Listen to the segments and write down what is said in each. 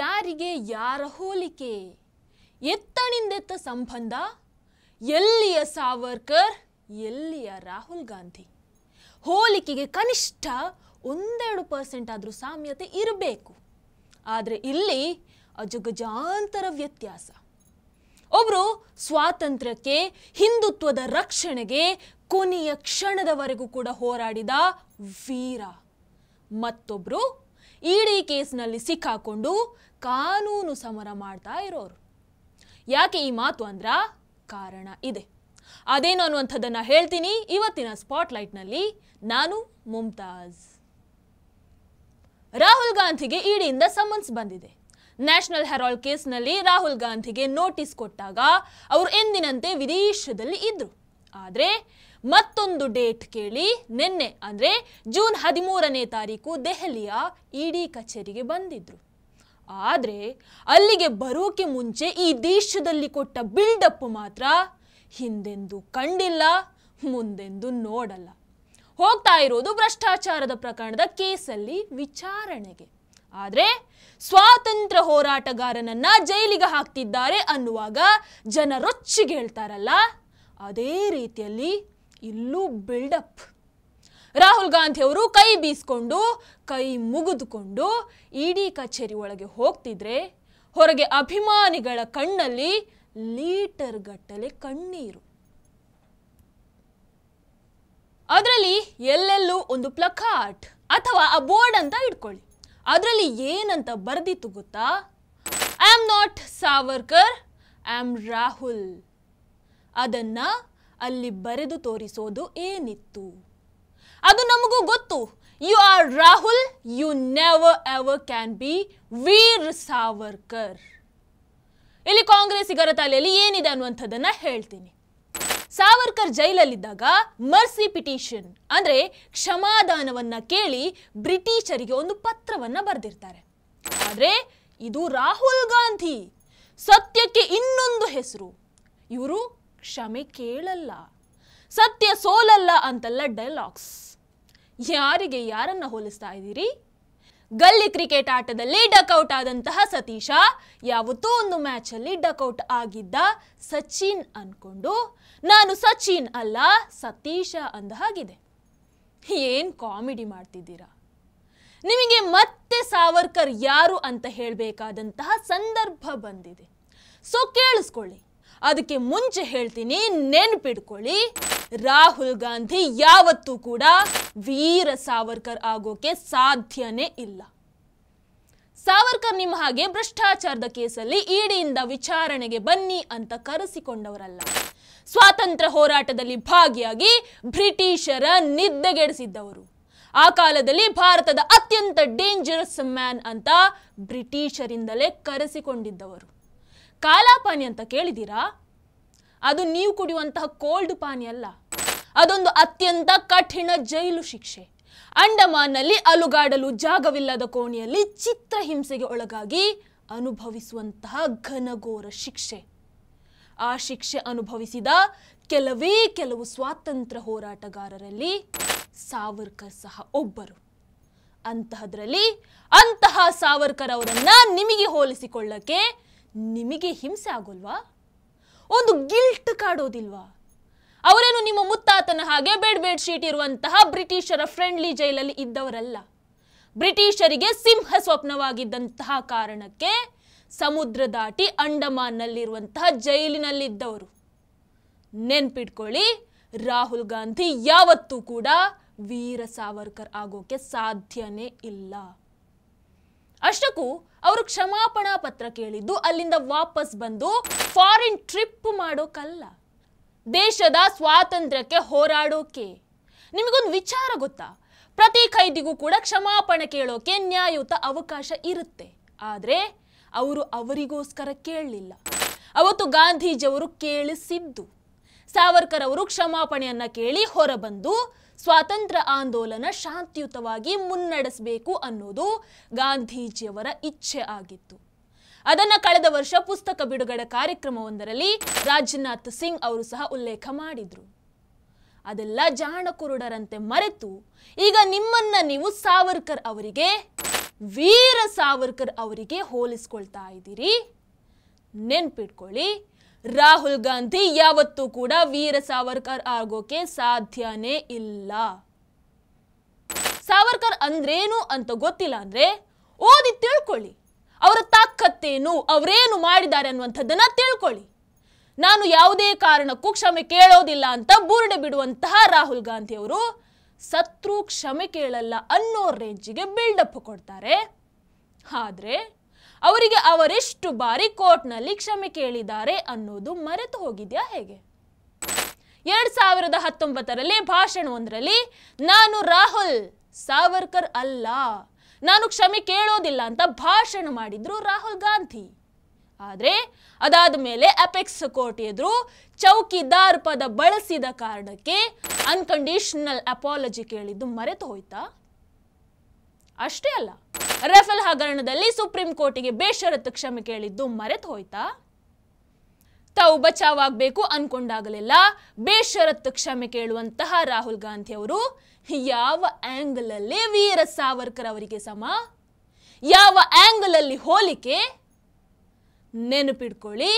ಯಾರಿಗೆ ಯಾರ ಹೋಲಿಕೆ ಎತ್ತಣಿಂದೆತ್ತ ಸಂಬಂಧ ಎಲ್ಲಿಯ ಸಾವರ್ಕರ್ ಎಲ್ಲಿಯ ರಾಹುಲ್ ಗಾಂಧಿ ಹೋಲಿಕೆಗೆ ಕನಿಷ್ಠ ಒಂದೆರಡು ಪರ್ಸೆಂಟ್ ಆದರೂ ಸಾಮ್ಯತೆ ಇರಬೇಕು ಆದರೆ ಇಲ್ಲಿ ಅಜಗಜಾಂತರ ವ್ಯತ್ಯಾಸ ಒಬ್ಬರು ಸ್ವಾತಂತ್ರ್ಯಕ್ಕೆ ಹಿಂದುತ್ವದ ರಕ್ಷಣೆಗೆ ಕೊನೆಯ ಕ್ಷಣದವರೆಗೂ ಕೂಡ ಹೋರಾಡಿದ ವೀರ ಮತ್ತೊಬ್ಬರು ಇಡಿ ಕೇಸ್ನಲ್ಲಿ ಸಿಕ್ಕಾಕೊಂಡು ಕಾನೂನು ಸಮರ ಮಾಡ್ತಾ ಇರೋರು ಯಾಕೆ ಈ ಮಾತು ಅಂದ್ರ ಕಾರಣ ಇದೆ ಅದೇನು ಅನ್ನುವಂಥದ್ದನ್ನು ಹೇಳ್ತೀನಿ ಇವತ್ತಿನ ಸ್ಪಾಟ್ಲೈಟ್ನಲ್ಲಿ ನಾನು ಮುಮ್ತಾಜ್ ರಾಹುಲ್ ಗಾಂಧಿಗೆ ಇಡಿಯಿಂದ ಸಮನ್ಸ್ ಬಂದಿದೆ ನ್ಯಾಷನಲ್ ಹೆರಾಲ್ಡ್ ಕೇಸ್ನಲ್ಲಿ ರಾಹುಲ್ ಗಾಂಧಿಗೆ ನೋಟಿಸ್ ಕೊಟ್ಟಾಗ ಅವರು ಎಂದಿನಂತೆ ವಿದೇಶದಲ್ಲಿ ಇದ್ರು ಆದರೆ ಮತ್ತೊಂದು ಡೇಟ್ ಕೇಳಿ ನಿನ್ನೆ ಅಂದರೆ ಜೂನ್ ಹದಿಮೂರನೇ ತಾರೀಕು ದೆಹಲಿಯ ಇಡಿ ಕಚೇರಿಗೆ ಬಂದಿದ್ರು ಆದರೆ ಅಲ್ಲಿಗೆ ಬರೋಕೆ ಮುಂಚೆ ಈ ದೇಶದಲ್ಲಿ ಕೊಟ್ಟ ಬಿಲ್ಡಪ್ ಮಾತ್ರ ಹಿಂದೆಂದು ಕಂಡಿಲ್ಲ ಮುಂದೆಂದೂ ನೋಡಲ್ಲ ಹೋಗ್ತಾ ಇರೋದು ಭ್ರಷ್ಟಾಚಾರದ ಪ್ರಕರಣದ ಕೇಸಲ್ಲಿ ವಿಚಾರಣೆಗೆ ಆದರೆ ಸ್ವಾತಂತ್ರ್ಯ ಹೋರಾಟಗಾರನನ್ನ ಜೈಲಿಗೆ ಹಾಕ್ತಿದ್ದಾರೆ ಅನ್ನುವಾಗ ಜನ ಹೇಳ್ತಾರಲ್ಲ ಅದೇ ರೀತಿಯಲ್ಲಿ ಇಲ್ಲೂ ಬಿಲ್ಡಪ್ ರಾಹುಲ್ ಗಾಂಧಿ ಅವರು ಕೈ ಬೀಸ್ಕೊಂಡು ಕೈ ಮುಗಿದುಕೊಂಡು ಇಡಿ ಕಚೇರಿ ಒಳಗೆ ಹೋಗ್ತಿದ್ರೆ ಹೊರಗೆ ಅಭಿಮಾನಿಗಳ ಕಣ್ಣಲ್ಲಿ ಲೀಟರ್ ಗಟ್ಟಲೆ ಕಣ್ಣೀರು ಅದರಲ್ಲಿ ಎಲ್ಲೆಲ್ಲೂ ಒಂದು ಪ್ಲಕಾಟ್ ಅಥವಾ ಆ ಬೋರ್ಡ್ ಅಂತ ಇಟ್ಕೊಳ್ಳಿ ಅದರಲ್ಲಿ ಏನಂತ ಬರೆದಿತ್ತು ಗೊತ್ತಾ I am not Savarkar I am Rahul ಅದನ್ನ ಅಲ್ಲಿ ಬರೆದು ತೋರಿಸೋದು ಏನಿತ್ತು ಅದು ನಮಗೂ ಗೊತ್ತು you are Rahul you never ever can be Veer Savarkar ಇಲ್ಲಿ ಕಾಂಗ್ರೆಸ್ಸಿಗರ ತಲೆಯಲ್ಲಿ ಏನಿದೆ ಅನ್ನುವಂಥದ್ದನ್ನು ಹೇಳ್ತೀನಿ ಸಾವರ್ಕರ್ ಜೈಲಲ್ಲಿದ್ದಾಗ ಮರ್ಸಿ ಪಿಟಿಷನ್ ಅಂದರೆ ಕ್ಷಮಾದಾನವನ್ನು ಕೇಳಿ ಬ್ರಿಟಿಷರಿಗೆ ಒಂದು ಪತ್ರವನ್ನು ಬರೆದಿರ್ತಾರೆ ಆದರೆ ಇದು ರಾಹುಲ್ ಗಾಂಧಿ ಸತ್ಯಕ್ಕೆ ಇನ್ನೊಂದು ಹೆಸರು ಇವರು ಕ್ಷಮೆ ಕೇಳಲ್ಲ ಸತ್ಯ ಸೋಲಲ್ಲ ಅಂತಲ್ಲ ಡೈಲಾಗ್ಸ್ ಯಾರಿಗೆ ಯಾರನ್ನ ಹೋಲಿಸ್ತಾ ಇದ್ದೀರಿ ಗಲ್ಲಿ ಕ್ರಿಕೆಟ್ ಆಟದಲ್ಲಿ ಡಕೌಟ್ ಆದಂತಹ ಸತೀಶ ಯಾವತ್ತೂ ಒಂದು ಮ್ಯಾಚಲ್ಲಿ ಡಕೌಟ್ ಆಗಿದ್ದ ಸಚಿನ್ ಅಂದ್ಕೊಂಡು ನಾನು ಸಚಿನ್ ಅಲ್ಲ ಸತೀಶ ಅಂದ ಹಾಗಿದೆ ಏನು ಕಾಮಿಡಿ ಮಾಡ್ತಿದ್ದೀರಾ ನಿಮಗೆ ಮತ್ತೆ ಸಾವರ್ಕರ್ ಯಾರು ಅಂತ ಹೇಳಬೇಕಾದಂತಹ ಸಂದರ್ಭ ಬಂದಿದೆ ಸೊ ಕೇಳಿಸ್ಕೊಳ್ಳಿ ಅದಕ್ಕೆ ಮುಂಚೆ ಹೇಳ್ತೀನಿ ನೆನ್ಪಿಡ್ಕೊಳ್ಳಿ ರಾಹುಲ್ ಗಾಂಧಿ ಯಾವತ್ತೂ ಕೂಡ ವೀರ ಸಾವರ್ಕರ್ ಆಗೋಕೆ ಸಾಧ್ಯನೇ ಇಲ್ಲ ಸಾವರ್ಕರ್ ನಿಮ್ಮ ಹಾಗೆ ಭ್ರಷ್ಟಾಚಾರದ ಕೇಸಲ್ಲಿ ಇಡಿಯಿಂದ ವಿಚಾರಣೆಗೆ ಬನ್ನಿ ಅಂತ ಕರೆಸಿಕೊಂಡವರಲ್ಲ ಸ್ವಾತಂತ್ರ್ಯ ಹೋರಾಟದಲ್ಲಿ ಭಾಗಿಯಾಗಿ ಬ್ರಿಟಿಷರ ನಿದ್ದೆಗೆಡಿಸಿದ್ದವರು ಆ ಕಾಲದಲ್ಲಿ ಭಾರತದ ಅತ್ಯಂತ ಡೇಂಜರಸ್ ಮ್ಯಾನ್ ಅಂತ ಬ್ರಿಟಿಷರಿಂದಲೇ ಕರೆಸಿಕೊಂಡಿದ್ದವರು ಕಾಲಾಪಾನಿ ಅಂತ ಕೇಳಿದೀರಾ ಅದು ನೀವು ಕುಡಿಯುವಂತಹ ಕೋಲ್ಡ್ ಪಾನಿ ಅಲ್ಲ ಅದೊಂದು ಅತ್ಯಂತ ಕಠಿಣ ಜೈಲು ಶಿಕ್ಷೆ ಅಂಡಮಾನ್ನಲ್ಲಿ ಅಲುಗಾಡಲು ಜಾಗವಿಲ್ಲದ ಕೋಣೆಯಲ್ಲಿ ಚಿತ್ರಹಿಂಸೆಗೆ ಒಳಗಾಗಿ ಅನುಭವಿಸುವಂತಹ ಘನಘೋರ ಶಿಕ್ಷೆ ಆ ಶಿಕ್ಷೆ ಅನುಭವಿಸಿದ ಕೆಲವೇ ಕೆಲವು ಸ್ವಾತಂತ್ರ್ಯ ಹೋರಾಟಗಾರರಲ್ಲಿ ಸಾವರ್ಕರ್ ಸಹ ಒಬ್ಬರು ಅಂತಹದ್ರಲ್ಲಿ ಅಂತಹ ಸಾವರ್ಕರ್ ಅವರನ್ನ ನಿಮಗೆ ಹೋಲಿಸಿಕೊಳ್ಳಕ್ಕೆ ನಿಮಗೆ ಹಿಂಸೆ ಆಗೋಲ್ವಾ ಒಂದು ಗಿಲ್ಟ್ ಕಾಡೋದಿಲ್ವಾ ಅವರೇನು ನಿಮ್ಮ ಮುತ್ತಾತನ ಹಾಗೆ ಬೆಡ್ ಬೆಡ್ ಶೀಟ್ ಇರುವಂತಹ ಬ್ರಿಟಿಷರ ಫ್ರೆಂಡ್ಲಿ ಜೈಲಲ್ಲಿ ಇದ್ದವರಲ್ಲ ಬ್ರಿಟಿಷರಿಗೆ ಸಿಂಹ ಸ್ವಪ್ನವಾಗಿದ್ದಂತಹ ಕಾರಣಕ್ಕೆ ಸಮುದ್ರ ದಾಟಿ ಅಂಡಮಾನ್ನಲ್ಲಿರುವಂತಹ ಜೈಲಿನಲ್ಲಿದ್ದವರು ನೆನ್ಪಿಟ್ಕೊಳ್ಳಿ ರಾಹುಲ್ ಗಾಂಧಿ ಯಾವತ್ತೂ ಕೂಡ ವೀರ ಸಾವರ್ಕರ್ ಆಗೋಕೆ ಸಾಧ್ಯನೇ ಇಲ್ಲ ಅಷ್ಟಕ್ಕೂ ಅವರು ಕ್ಷಮಾಪಣಾ ಪತ್ರ ಕೇಳಿದ್ದು ಅಲ್ಲಿಂದ ವಾಪಸ್ ಬಂದು ಫಾರಿನ್ ಟ್ರಿಪ್ ಮಾಡೋಕಲ್ಲ ದೇಶದ ಸ್ವಾತಂತ್ರ್ಯಕ್ಕೆ ಹೋರಾಡೋಕೆ ನಿಮಗೊಂದು ವಿಚಾರ ಗೊತ್ತಾ ಪ್ರತಿ ಖೈದಿಗೂ ಕೂಡ ಕ್ಷಮಾಪಣೆ ಕೇಳೋಕೆ ನ್ಯಾಯಯುತ ಅವಕಾಶ ಇರುತ್ತೆ ಆದರೆ ಅವರು ಅವರಿಗೋಸ್ಕರ ಕೇಳಲಿಲ್ಲ ಅವತ್ತು ಗಾಂಧೀಜಿಯವರು ಕೇಳಿಸಿದ್ದು ಸಾವರ್ಕರ್ ಅವರು ಕ್ಷಮಾಪಣೆಯನ್ನ ಕೇಳಿ ಹೊರಬಂದು ಸ್ವಾತಂತ್ರ್ಯ ಆಂದೋಲನ ಶಾಂತಿಯುತವಾಗಿ ಮುನ್ನಡೆಸಬೇಕು ಅನ್ನೋದು ಗಾಂಧೀಜಿಯವರ ಇಚ್ಛೆ ಆಗಿತ್ತು ಅದನ್ನು ಕಳೆದ ವರ್ಷ ಪುಸ್ತಕ ಬಿಡುಗಡೆ ಕಾರ್ಯಕ್ರಮವೊಂದರಲ್ಲಿ ರಾಜನಾಥ್ ಸಿಂಗ್ ಅವರು ಸಹ ಉಲ್ಲೇಖ ಮಾಡಿದರು ಅದೆಲ್ಲ ಜಾಣಕುರುಡರಂತೆ ಮರೆತು ಈಗ ನಿಮ್ಮನ್ನ ನೀವು ಸಾವರ್ಕರ್ ಅವರಿಗೆ ವೀರ ಸಾವರ್ಕರ್ ಅವರಿಗೆ ಹೋಲಿಸ್ಕೊಳ್ತಾ ಇದ್ದೀರಿ ನೆನ್ಪಿಟ್ಕೊಳ್ಳಿ ರಾಹುಲ್ ಗಾಂಧಿ ಯಾವತ್ತೂ ಕೂಡ ವೀರ ಸಾವರ್ಕರ್ ಆಗೋಕೆ ಸಾಧ್ಯನೇ ಇಲ್ಲ ಸಾವರ್ಕರ್ ಅಂದ್ರೇನು ಅಂತ ಗೊತ್ತಿಲ್ಲ ಅಂದ್ರೆ ಓದಿ ತಿಳ್ಕೊಳ್ಳಿ ಅವರ ತಾಕತ್ತೇನು ಅವರೇನು ಮಾಡಿದ್ದಾರೆ ಅನ್ನುವಂಥದ್ದನ್ನ ತಿಳ್ಕೊಳ್ಳಿ ನಾನು ಯಾವುದೇ ಕಾರಣಕ್ಕೂ ಕ್ಷಮೆ ಕೇಳೋದಿಲ್ಲ ಅಂತ ಬೂರ್ಡೆ ಬಿಡುವಂತಹ ರಾಹುಲ್ ಗಾಂಧಿ ಅವರು ಸತ್ರು ಕ್ಷಮೆ ಕೇಳಲ್ಲ ಅನ್ನೋ ರೇಂಜಿಗೆ ಬಿಲ್ಡಪ್ ಕೊಡ್ತಾರೆ ಆದರೆ ಅವರಿಗೆ ಅವರೆಷ್ಟು ಬಾರಿ ಕೋರ್ಟ್ನಲ್ಲಿ ಕ್ಷಮೆ ಕೇಳಿದ್ದಾರೆ ಅನ್ನೋದು ಮರೆತು ಹೋಗಿದೆಯಾ ಹೇಗೆ ಎರಡ್ ಸಾವಿರದ ಹತ್ತೊಂಬತ್ತರಲ್ಲಿ ಭಾಷಣವೊಂದರಲ್ಲಿ ನಾನು ರಾಹುಲ್ ಸಾವರ್ಕರ್ ಅಲ್ಲ ನಾನು ಕ್ಷಮೆ ಕೇಳೋದಿಲ್ಲ ಅಂತ ಭಾಷಣ ಮಾಡಿದ್ರು ರಾಹುಲ್ ಗಾಂಧಿ ಆದರೆ ಅದಾದ ಮೇಲೆ ಅಪೆಕ್ಸ್ ಕೋರ್ಟ್ ಎದುರು ಚೌಕಿದಾರ್ ಪದ ಬಳಸಿದ ಕಾರಣಕ್ಕೆ ಅನ್ಕಂಡೀಷನಲ್ ಅಪಾಲಜಿ ಕೇಳಿದ್ದು ಮರೆತು ಹೋಯ್ತಾ ಅಷ್ಟೇ ಅಲ್ಲ ರಫೇಲ್ ಹಗರಣದಲ್ಲಿ ಸುಪ್ರೀಂ ಕೋರ್ಟಿಗೆ ಬೇಷರತ್ತು ಕ್ಷಮೆ ಕೇಳಿದ್ದು ಮರೆತು ಹೋಯ್ತಾ ತಾವು ಬಚಾವಾಗಬೇಕು ಅನ್ಕೊಂಡಾಗಲಿಲ್ಲ ಬೇಷರತ್ತು ಕ್ಷಮೆ ಕೇಳುವಂತಹ ರಾಹುಲ್ ಗಾಂಧಿ ಅವರು ಯಾವ ಆ್ಯಂಗಲಲ್ಲಿ ವೀರ ಸಾವರ್ಕರ್ ಅವರಿಗೆ ಸಮ ಯಾವ ಆ್ಯಂಗಲಲ್ಲಿ ಹೋಲಿಕೆ ನೆನಪಿಡ್ಕೊಳ್ಳಿ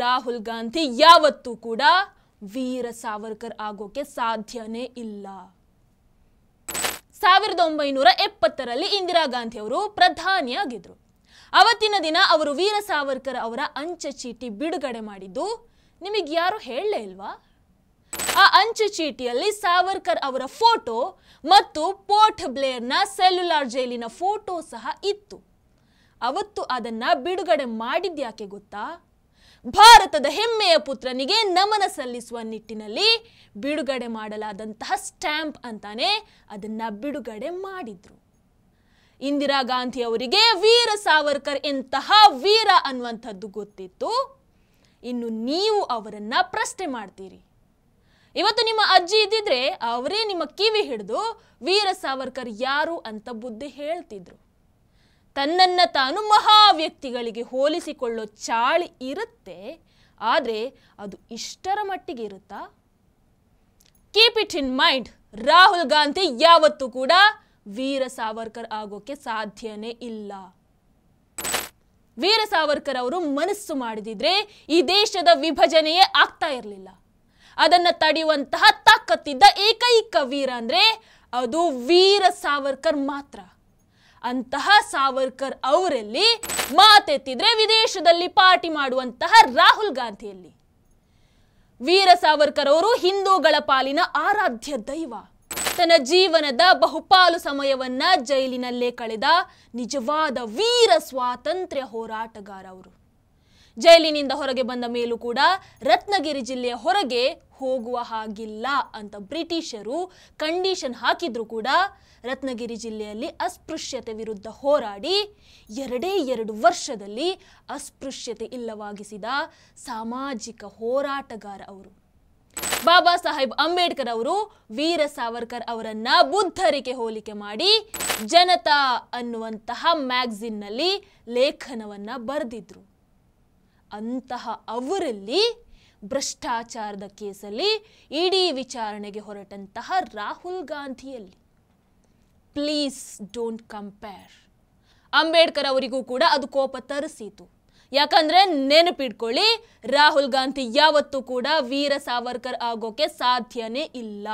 ರಾಹುಲ್ ಗಾಂಧಿ ಯಾವತ್ತೂ ಕೂಡ ವೀರ ಸಾವರ್ಕರ್ ಆಗೋಕೆ ಸಾಧ್ಯನೇ ಇಲ್ಲ ಸಾವಿರದ ಒಂಬೈನೂರ ಎಪ್ಪತ್ತರಲ್ಲಿ ಇಂದಿರಾ ಅವರು ಪ್ರಧಾನಿಯಾಗಿದ್ದರು ಅವತ್ತಿನ ದಿನ ಅವರು ವೀರ ಸಾವರ್ಕರ್ ಅವರ ಅಂಚೆ ಚೀಟಿ ಬಿಡುಗಡೆ ಮಾಡಿದ್ದು ನಿಮಗೆ ಯಾರು ಹೇಳಲೇ ಇಲ್ವಾ ಆ ಅಂಚೆ ಚೀಟಿಯಲ್ಲಿ ಸಾವರ್ಕರ್ ಅವರ ಫೋಟೋ ಮತ್ತು ಪೋರ್ಟ್ ಬ್ಲೇರ್ನ ಸೆಲ್ಯುಲಾರ್ ಜೈಲಿನ ಫೋಟೋ ಸಹ ಇತ್ತು ಅವತ್ತು ಅದನ್ನು ಬಿಡುಗಡೆ ಮಾಡಿದ್ಯಾಕೆ ಗೊತ್ತಾ ಭಾರತದ ಹೆಮ್ಮೆಯ ಪುತ್ರನಿಗೆ ನಮನ ಸಲ್ಲಿಸುವ ನಿಟ್ಟಿನಲ್ಲಿ ಬಿಡುಗಡೆ ಮಾಡಲಾದಂತಹ ಸ್ಟ್ಯಾಂಪ್ ಅಂತಾನೆ ಅದನ್ನು ಬಿಡುಗಡೆ ಮಾಡಿದ್ರು ಇಂದಿರಾ ಗಾಂಧಿ ಅವರಿಗೆ ವೀರ ಸಾವರ್ಕರ್ ಎಂತಹ ವೀರ ಅನ್ನುವಂಥದ್ದು ಗೊತ್ತಿತ್ತು ಇನ್ನು ನೀವು ಅವರನ್ನು ಪ್ರಶ್ನೆ ಮಾಡ್ತೀರಿ ಇವತ್ತು ನಿಮ್ಮ ಅಜ್ಜಿ ಇದ್ದಿದ್ರೆ ಅವರೇ ನಿಮ್ಮ ಕಿವಿ ಹಿಡಿದು ವೀರ ಸಾವರ್ಕರ್ ಯಾರು ಅಂತ ಬುದ್ಧಿ ಹೇಳ್ತಿದ್ರು ತನ್ನನ್ನು ತಾನು ಮಹಾ ವ್ಯಕ್ತಿಗಳಿಗೆ ಹೋಲಿಸಿಕೊಳ್ಳೋ ಚಾಳಿ ಇರುತ್ತೆ ಆದರೆ ಅದು ಇಷ್ಟರ ಮಟ್ಟಿಗೆ ಇರುತ್ತಾ keep it in mind Rahul Gandhi ಯಾವತ್ತೂ ಕೂಡ ವೀರ ಸಾವರ್ಕರ್ ಆಗೋಕ್ಕೆ ಸಾಧ್ಯನೇ ಇಲ್ಲ ವೀರ ಸಾವರ್ಕರ್ ಅವರು ಮನಸ್ಸು ಮಾಡಿದ್ರೆ ಈ ದೇಶದ ವಿಭಜನೆಯೇ ಆಗ್ತಾ ಇರಲಿಲ್ಲ ಅದನ್ನು ತಡೆಯುವಂತಹ ತಾಕತ್ತಿದ್ದ ಏಕೈಕ ವೀರ ಅಂದರೆ ಅದು ವೀರ ಸಾವರ್ಕರ್ ಮಾತ್ರ ಅಂತಹ ಸಾವರ್ಕರ್ ಅವರಲ್ಲಿ ಮಾತೆತ್ತಿದ್ರೆ ವಿದೇಶದಲ್ಲಿ ಪಾರ್ಟಿ ಮಾಡುವಂತಹ ರಾಹುಲ್ ಗಾಂಧಿಯಲ್ಲಿ ವೀರ ಸಾವರ್ಕರ್ ಅವರು ಹಿಂದೂಗಳ ಪಾಲಿನ ಆರಾಧ್ಯ ದೈವ ತನ್ನ ಜೀವನದ ಬಹುಪಾಲು ಸಮಯವನ್ನ ಜೈಲಿನಲ್ಲೇ ಕಳೆದ ನಿಜವಾದ ವೀರ ಸ್ವಾತಂತ್ರ್ಯ ಹೋರಾಟಗಾರ ಅವರು ಜೈಲಿನಿಂದ ಹೊರಗೆ ಬಂದ ಮೇಲೂ ಕೂಡ ರತ್ನಗಿರಿ ಜಿಲ್ಲೆಯ ಹೊರಗೆ ಹೋಗುವ ಹಾಗಿಲ್ಲ ಅಂತ ಬ್ರಿಟಿಷರು ಕಂಡೀಷನ್ ಹಾಕಿದ್ರು ಕೂಡ ರತ್ನಗಿರಿ ಜಿಲ್ಲೆಯಲ್ಲಿ ಅಸ್ಪೃಶ್ಯತೆ ವಿರುದ್ಧ ಹೋರಾಡಿ ಎರಡೇ ಎರಡು ವರ್ಷದಲ್ಲಿ ಅಸ್ಪೃಶ್ಯತೆ ಇಲ್ಲವಾಗಿಸಿದ ಸಾಮಾಜಿಕ ಹೋರಾಟಗಾರ ಅವರು ಬಾಬಾ ಸಾಹೇಬ್ ಅಂಬೇಡ್ಕರ್ ಅವರು ವೀರ ಸಾವರ್ಕರ್ ಅವರನ್ನ ಬುದ್ಧರಿಗೆ ಹೋಲಿಕೆ ಮಾಡಿ ಜನತಾ ಅನ್ನುವಂತಹ ಮ್ಯಾಗ್ಝಿನ್ನಲ್ಲಿ ಲೇಖನವನ್ನ ಬರೆದಿದ್ರು ಅಂತಹ ಅವರಲ್ಲಿ ಭ್ರಷ್ಟಾಚಾರದ ಕೇಸಲ್ಲಿ ಇಡೀ ವಿಚಾರಣೆಗೆ ಹೊರಟಂತಹ ರಾಹುಲ್ ಗಾಂಧಿಯಲ್ಲಿ ಪ್ಲೀಸ್ ಡೋಂಟ್ ಕಂಪೇರ್ ಅಂಬೇಡ್ಕರ್ ಅವರಿಗೂ ಕೂಡ ಅದು ಕೋಪ ತರಿಸಿತು ಯಾಕಂದ್ರೆ ನೆನಪಿಟ್ಕೊಳ್ಳಿ ರಾಹುಲ್ ಗಾಂಧಿ ಯಾವತ್ತೂ ಕೂಡ ವೀರ ಸಾವರ್ಕರ್ ಆಗೋಕೆ ಸಾಧ್ಯನೇ ಇಲ್ಲ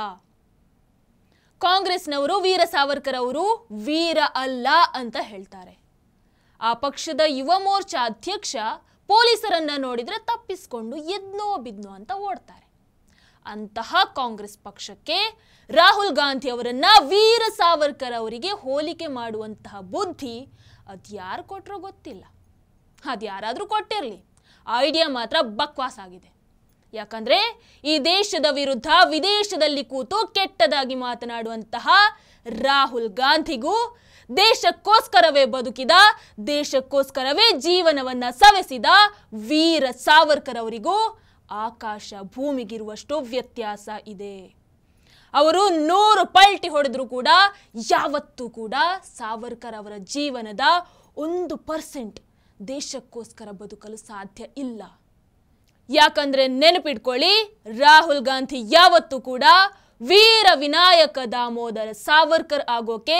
ಕಾಂಗ್ರೆಸ್ನವರು ವೀರ ಸಾವರ್ಕರ್ ಅವರು ವೀರ ಅಲ್ಲ ಅಂತ ಹೇಳ್ತಾರೆ ಆ ಪಕ್ಷದ ಯುವ ಮೋರ್ಚಾ ಅಧ್ಯಕ್ಷ ಪೊಲೀಸರನ್ನ ನೋಡಿದರೆ ತಪ್ಪಿಸ್ಕೊಂಡು ಎದ್ನೋ ಬಿದ್ನೋ ಅಂತ ಓಡ್ತಾರೆ ಅಂತಹ ಕಾಂಗ್ರೆಸ್ ಪಕ್ಷಕ್ಕೆ ರಾಹುಲ್ ಗಾಂಧಿ ಅವರನ್ನ ವೀರ ಸಾವರ್ಕರ್ ಅವರಿಗೆ ಹೋಲಿಕೆ ಮಾಡುವಂತಹ ಬುದ್ಧಿ ಅದು ಯಾರು ಕೊಟ್ಟರೋ ಗೊತ್ತಿಲ್ಲ ಅದು ಯಾರಾದರೂ ಕೊಟ್ಟಿರಲಿ ಐಡಿಯಾ ಮಾತ್ರ ಬಕ್ವಾಸ್ ಆಗಿದೆ ಯಾಕಂದರೆ ಈ ದೇಶದ ವಿರುದ್ಧ ವಿದೇಶದಲ್ಲಿ ಕೂತು ಕೆಟ್ಟದಾಗಿ ಮಾತನಾಡುವಂತಹ ರಾಹುಲ್ ಗಾಂಧಿಗೂ ದೇಶಕ್ಕೋಸ್ಕರವೇ ಬದುಕಿದ ದೇಶಕ್ಕೋಸ್ಕರವೇ ಜೀವನವನ್ನ ಸವೆಸಿದ ವೀರ ಸಾವರ್ಕರ್ ಅವರಿಗೂ ಆಕಾಶ ಭೂಮಿಗಿರುವಷ್ಟು ವ್ಯತ್ಯಾಸ ಇದೆ ಅವರು ನೂರು ಪಲ್ಟಿ ಹೊಡೆದರೂ ಕೂಡ ಯಾವತ್ತೂ ಕೂಡ ಸಾವರ್ಕರ್ ಅವರ ಜೀವನದ ಒಂದು ಪರ್ಸೆಂಟ್ ದೇಶಕ್ಕೋಸ್ಕರ ಬದುಕಲು ಸಾಧ್ಯ ಇಲ್ಲ ಯಾಕಂದ್ರೆ ನೆನಪಿಟ್ಕೊಳ್ಳಿ ರಾಹುಲ್ ಗಾಂಧಿ ಯಾವತ್ತೂ ಕೂಡ ವೀರ ವಿನಾಯಕ ದಾಮೋದರ ಸಾವರ್ಕರ್ ಆಗೋಕೆ